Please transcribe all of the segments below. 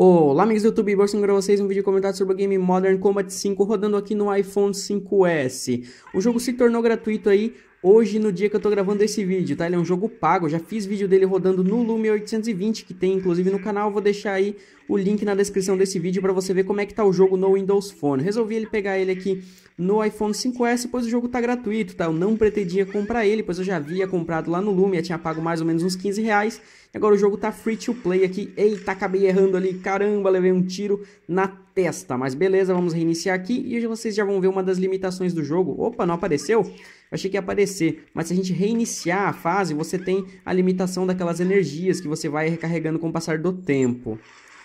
Olá amigos do YouTube, Boxing para vocês um vídeo comentado sobre o game Modern Combat 5 rodando aqui no iPhone 5S. O jogo se tornou gratuito aí hoje no dia que eu estou gravando esse vídeo, tá? Ele é um jogo pago, já fiz vídeo dele rodando no Lumia 820, que tem inclusive no canal, vou deixar aí o link na descrição desse vídeo para você ver como é que tá o jogo no Windows Phone. Resolvi ele pegar ele aqui no iPhone 5S, pois o jogo tá gratuito, tá? Eu não pretendia comprar ele, pois eu já havia comprado lá no Lumia, tinha pago mais ou menos uns 15 reais, Agora o jogo tá free to play aqui. Eita, acabei errando ali. Caramba, levei um tiro na testa. Mas beleza, vamos reiniciar aqui e vocês já vão ver uma das limitações do jogo. Opa, não apareceu? achei que ia aparecer, mas se a gente reiniciar a fase, você tem a limitação daquelas energias que você vai recarregando com o passar do tempo.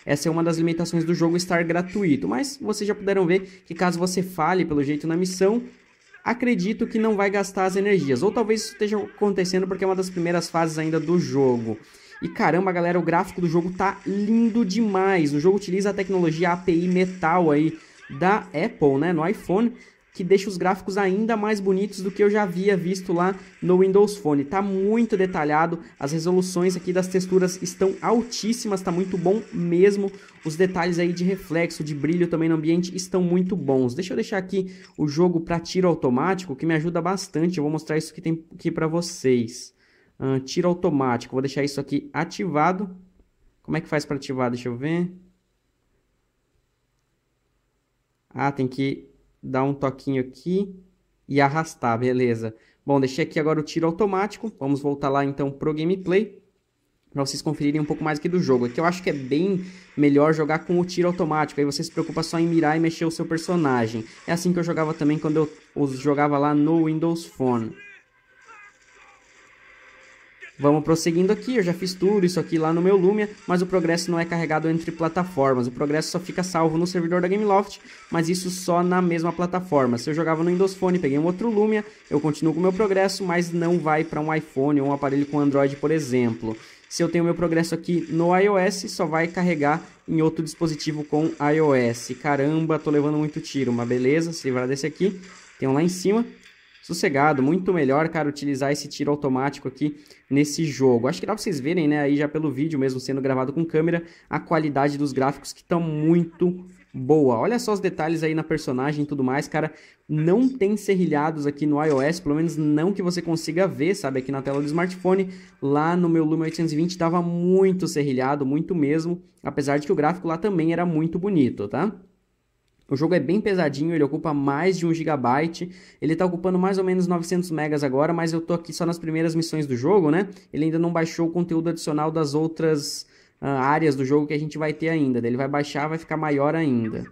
Essa é uma das limitações do jogo estar gratuito, mas vocês já puderam ver que caso você falhe pelo jeito na missão, acredito que não vai gastar as energias, ou talvez isso esteja acontecendo porque é uma das primeiras fases ainda do jogo. E caramba, galera, o gráfico do jogo tá lindo demais. O jogo utiliza a tecnologia API Metal aí da Apple, né, no iPhone, que deixa os gráficos ainda mais bonitos do que eu já havia visto lá no Windows Phone. Tá muito detalhado, as resoluções aqui das texturas estão altíssimas, tá muito bom mesmo. Os detalhes aí de reflexo, de brilho também no ambiente estão muito bons. Deixa eu deixar aqui o jogo para tiro automático, que me ajuda bastante. Eu vou mostrar isso que tem, aqui para vocês tiro automático. Vou deixar isso aqui ativado. Como é que faz para ativar? Deixa eu ver. Ah, tem que dar um toquinho aqui e arrastar, beleza. Bom, deixei aqui agora o tiro automático. Vamos voltar lá então pro gameplay. Para vocês conferirem um pouco mais aqui do jogo. Aqui eu acho que é bem melhor jogar com o tiro automático. Aí você se preocupa só em mirar e mexer o seu personagem. É assim que eu jogava também quando eu jogava lá no Windows Phone. Vamos prosseguindo aqui, eu já fiz tudo isso aqui lá no meu Lumia, mas o progresso não é carregado entre plataformas. O progresso só fica salvo no servidor da Gameloft, mas isso só na mesma plataforma. Se eu jogava no Windows Phone, peguei um outro Lumia, eu continuo com o meu progresso, mas não vai para um iPhone ou um aparelho com Android, por exemplo. Se eu tenho meu progresso aqui no iOS, só vai carregar em outro dispositivo com iOS. Caramba, tô levando muito tiro, mas beleza, se livrar desse aqui. Tem um lá em cima, sossegado, muito melhor, cara, utilizar esse tiro automático aqui nesse jogo. Acho que dá pra vocês verem, né, aí já pelo vídeo mesmo sendo gravado com câmera, a qualidade dos gráficos que estão muito boa. Olha só os detalhes aí na personagem e tudo mais, cara, não tem serrilhados aqui no iOS, pelo menos não que você consiga ver, sabe, aqui na tela do smartphone. Lá no meu Lumia 820 tava muito serrilhado, muito mesmo, apesar de que o gráfico lá também era muito bonito, tá? O jogo é bem pesadinho, ele ocupa mais de 1 GB, ele tá ocupando mais ou menos 900 megas agora, mas eu tô aqui só nas primeiras missões do jogo, né? Ele ainda não baixou o conteúdo adicional das outras uh, áreas do jogo que a gente vai ter ainda. Ele vai baixar, vai ficar maior ainda.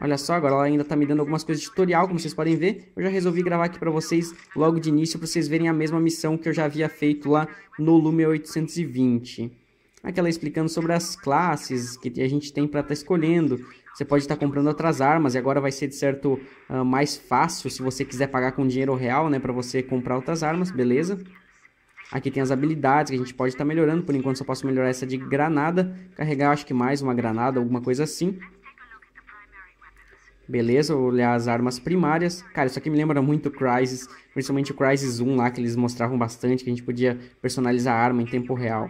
Olha só, agora ela ainda tá me dando algumas coisas de tutorial, como vocês podem ver. Eu já resolvi gravar aqui pra vocês logo de início, pra vocês verem a mesma missão que eu já havia feito lá no Lume 820. Aquela explicando sobre as classes que a gente tem pra estar tá escolhendo, você pode estar comprando outras armas e agora vai ser de certo uh, mais fácil se você quiser pagar com dinheiro real, né? Para você comprar outras armas, beleza? Aqui tem as habilidades que a gente pode estar melhorando. Por enquanto só posso melhorar essa de granada. Carregar acho que mais uma granada, alguma coisa assim. Beleza, vou olhar as armas primárias. Cara, isso aqui me lembra muito Crysis, principalmente o Crysis 1 lá, que eles mostravam bastante, que a gente podia personalizar a arma em tempo real.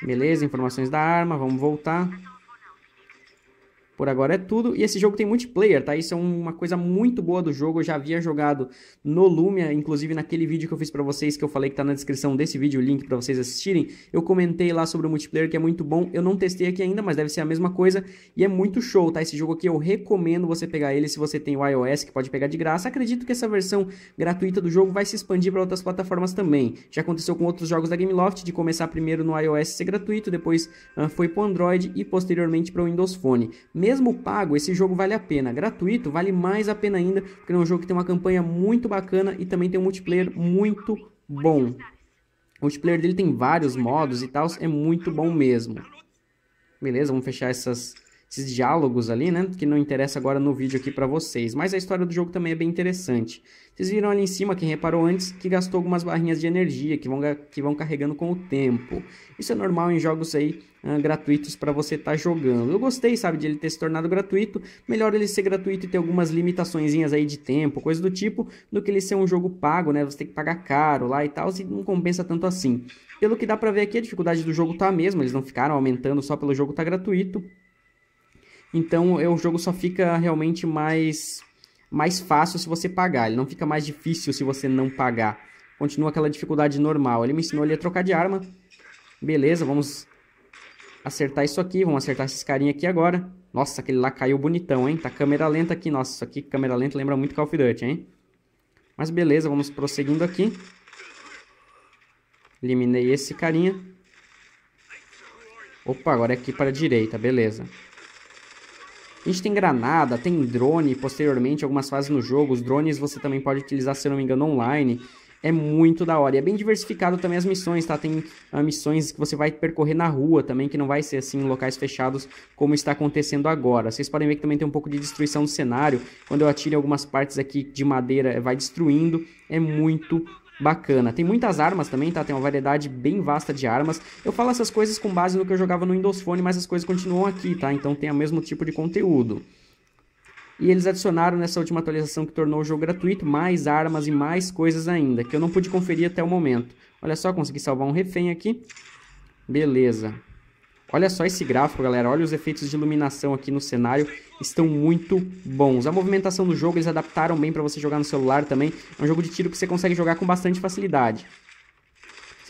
Beleza, informações da arma, vamos voltar. Por agora é tudo. E esse jogo tem multiplayer, tá? Isso é uma coisa muito boa do jogo. Eu já havia jogado no Lumia, inclusive naquele vídeo que eu fiz para vocês, que eu falei que tá na descrição desse vídeo, o link para vocês assistirem. Eu comentei lá sobre o multiplayer, que é muito bom. Eu não testei aqui ainda, mas deve ser a mesma coisa. E é muito show, tá? Esse jogo aqui eu recomendo você pegar ele se você tem o iOS, que pode pegar de graça. Acredito que essa versão gratuita do jogo vai se expandir para outras plataformas também. Já aconteceu com outros jogos da Gameloft, de começar primeiro no iOS ser gratuito, depois uh, foi pro Android e posteriormente para o Windows Phone. Mesmo mesmo pago, esse jogo vale a pena. Gratuito, vale mais a pena ainda, porque é um jogo que tem uma campanha muito bacana e também tem um multiplayer muito bom. O multiplayer dele tem vários modos e tal, é muito bom mesmo. Beleza, vamos fechar essas esses diálogos ali, né? Que não interessa agora no vídeo aqui para vocês. Mas a história do jogo também é bem interessante. Vocês viram ali em cima, quem reparou antes, que gastou algumas barrinhas de energia que vão, que vão carregando com o tempo. Isso é normal em jogos aí uh, gratuitos para você estar tá jogando. Eu gostei, sabe, de ele ter se tornado gratuito. Melhor ele ser gratuito e ter algumas limitaçõezinhas aí de tempo, coisa do tipo, do que ele ser um jogo pago, né? Você tem que pagar caro lá e tal, e não compensa tanto assim. Pelo que dá pra ver aqui, a dificuldade do jogo tá a mesma, eles não ficaram aumentando só pelo jogo tá gratuito. Então é, o jogo só fica realmente mais, mais fácil se você pagar. Ele não fica mais difícil se você não pagar. Continua aquela dificuldade normal. Ele me ensinou ali a trocar de arma. Beleza, vamos acertar isso aqui. Vamos acertar esses carinha aqui agora. Nossa, aquele lá caiu bonitão, hein? Tá câmera lenta aqui. Nossa, isso aqui câmera lenta lembra muito Call of Duty, hein? Mas beleza, vamos prosseguindo aqui. Eliminei esse carinha. Opa, agora é aqui para a direita, beleza. A gente tem granada, tem drone, posteriormente, algumas fases no jogo. Os drones você também pode utilizar, se não me engano, online. É muito da hora. E é bem diversificado também as missões, tá? Tem ah, missões que você vai percorrer na rua também, que não vai ser assim em locais fechados como está acontecendo agora. Vocês podem ver que também tem um pouco de destruição do cenário. Quando eu atiro algumas partes aqui de madeira, vai destruindo. É muito bacana. Tem muitas armas também, tá? Tem uma variedade bem vasta de armas. Eu falo essas coisas com base no que eu jogava no Windows Phone, mas as coisas continuam aqui, tá? Então tem o mesmo tipo de conteúdo. E eles adicionaram nessa última atualização que tornou o jogo gratuito mais armas e mais coisas ainda, que eu não pude conferir até o momento. Olha só, consegui salvar um refém aqui. Beleza. Olha só esse gráfico, galera. Olha os efeitos de iluminação aqui no cenário. Estão muito bons. A movimentação do jogo eles adaptaram bem para você jogar no celular também. É um jogo de tiro que você consegue jogar com bastante facilidade.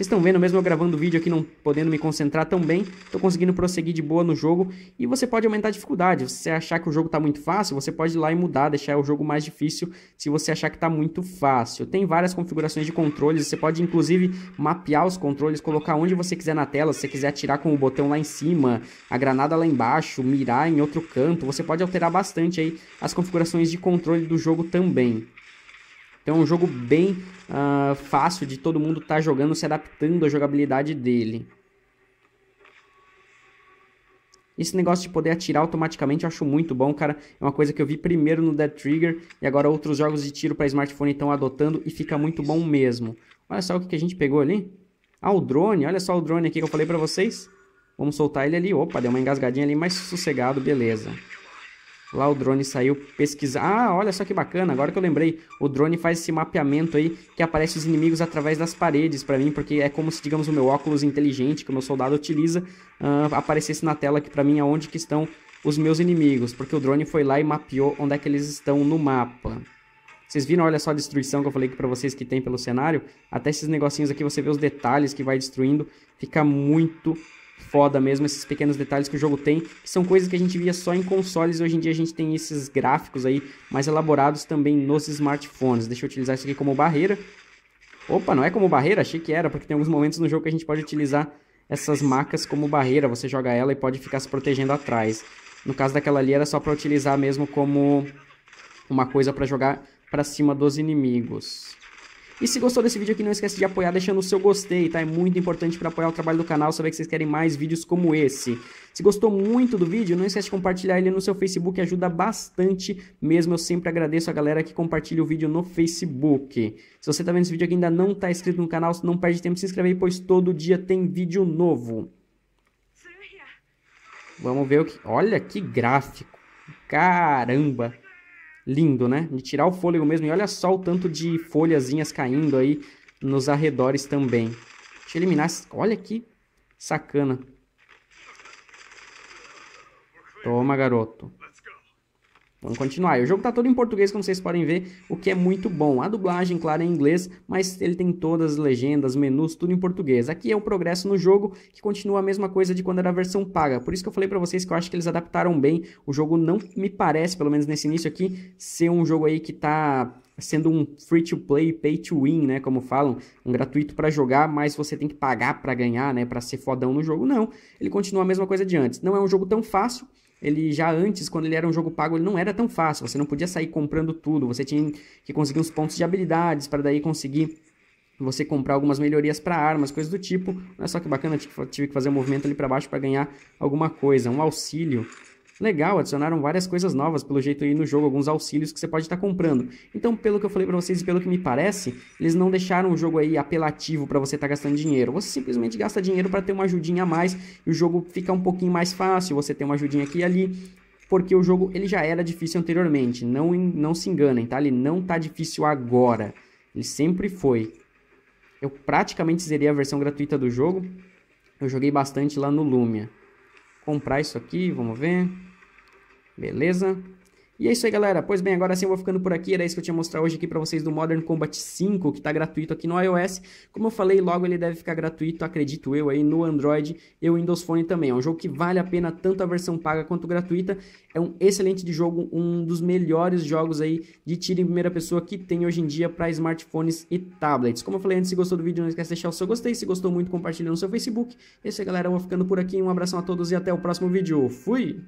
Vocês estão vendo, mesmo eu gravando o vídeo aqui, não podendo me concentrar tão bem, estou conseguindo prosseguir de boa no jogo. E você pode aumentar a dificuldade. Se você achar que o jogo está muito fácil, você pode ir lá e mudar, deixar o jogo mais difícil se você achar que está muito fácil. Tem várias configurações de controles, você pode inclusive mapear os controles, colocar onde você quiser na tela, se você quiser atirar com o botão lá em cima, a granada lá embaixo, mirar em outro canto, você pode alterar bastante aí as configurações de controle do jogo também. Então é um jogo bem uh, fácil de todo mundo estar tá jogando, se adaptando à jogabilidade dele. Esse negócio de poder atirar automaticamente eu acho muito bom, cara. É uma coisa que eu vi primeiro no Dead Trigger e agora outros jogos de tiro para smartphone estão adotando e fica muito bom mesmo. Olha só o que, que a gente pegou ali. Ah, o drone. Olha só o drone aqui que eu falei para vocês. Vamos soltar ele ali. Opa, deu uma engasgadinha ali, mas sossegado, beleza. Lá o drone saiu pesquisar. Ah, olha só que bacana, agora que eu lembrei, o drone faz esse mapeamento aí que aparece os inimigos através das paredes para mim, porque é como se, digamos, o meu óculos inteligente que o meu soldado utiliza uh, aparecesse na tela aqui para mim aonde que estão os meus inimigos, porque o drone foi lá e mapeou onde é que eles estão no mapa. Vocês viram, olha só a destruição que eu falei aqui pra vocês que tem pelo cenário? Até esses negocinhos aqui, você vê os detalhes que vai destruindo. Fica muito foda mesmo esses pequenos detalhes que o jogo tem, que são coisas que a gente via só em consoles, hoje em dia a gente tem esses gráficos aí mais elaborados também nos smartphones. Deixa eu utilizar isso aqui como barreira. Opa, não é como barreira? Achei que era, porque tem alguns momentos no jogo que a gente pode utilizar essas macas como barreira, você joga ela e pode ficar se protegendo atrás. No caso daquela ali era só para utilizar mesmo como uma coisa para jogar para cima dos inimigos. E se gostou desse vídeo aqui, não esquece de apoiar deixando o seu gostei, tá? É muito importante para apoiar o trabalho do canal, saber que vocês querem mais vídeos como esse. Se gostou muito do vídeo, não esquece de compartilhar ele no seu Facebook, ajuda bastante mesmo. Eu sempre agradeço a galera que compartilha o vídeo no Facebook. Se você tá vendo esse vídeo aqui e ainda não tá inscrito no canal, não perde tempo de se inscrever, pois todo dia tem vídeo novo. Vamos ver o que... Olha que gráfico! Caramba! lindo, né? De tirar o fôlego mesmo. E olha só o tanto de folhazinhas caindo aí nos arredores também. Deixa eu eliminar. Olha que sacana. Toma, garoto. Vamos continuar. o jogo tá todo em português, como vocês podem ver, o que é muito bom. A dublagem, claro, é em inglês, mas ele tem todas as legendas, menus, tudo em português. Aqui é o progresso no jogo, que continua a mesma coisa de quando era a versão paga. Por isso que eu falei para vocês que eu acho que eles adaptaram bem. O jogo não me parece, pelo menos nesse início aqui, ser um jogo aí que tá sendo um free to play, pay to win, né, como falam, um gratuito para jogar, mas você tem que pagar para ganhar, né, para ser fodão no jogo. Não, ele continua a mesma coisa de antes. Não é um jogo tão fácil, ele já antes, quando ele era um jogo pago, ele não era tão fácil. Você não podia sair comprando tudo. Você tinha que conseguir uns pontos de habilidades para daí conseguir você comprar algumas melhorias para armas, coisas do tipo. Não é só que bacana, tive que fazer um movimento ali para baixo para ganhar alguma coisa, um auxílio Legal, adicionaram várias coisas novas, pelo jeito aí no jogo, alguns auxílios que você pode estar tá comprando. Então, pelo que eu falei para vocês e pelo que me parece, eles não deixaram o jogo aí apelativo para você estar tá gastando dinheiro. Você simplesmente gasta dinheiro para ter uma ajudinha a mais e o jogo fica um pouquinho mais fácil, você tem uma ajudinha aqui e ali porque o jogo ele já era difícil anteriormente. Não, não se enganem, tá? Ele não tá difícil agora. Ele sempre foi. Eu praticamente zerei a versão gratuita do jogo. Eu joguei bastante lá no Lumia. Comprar isso aqui, vamos ver. Beleza? E é isso aí, galera. Pois bem, agora sim eu vou ficando por aqui. Era isso que eu tinha mostrar hoje aqui para vocês do Modern Combat 5, que está gratuito aqui no iOS. Como eu falei, logo ele deve ficar gratuito, acredito eu, aí no Android e o Windows Phone também. É um jogo que vale a pena tanto a versão paga quanto gratuita. É um excelente de jogo, um dos melhores jogos aí de tiro em primeira pessoa que tem hoje em dia para smartphones e tablets. Como eu falei antes, se gostou do vídeo, não esquece de deixar o seu gostei. Se gostou muito, compartilha no seu Facebook. É isso aí, galera. Eu vou ficando por aqui. Um abração a todos e até o próximo vídeo. Fui!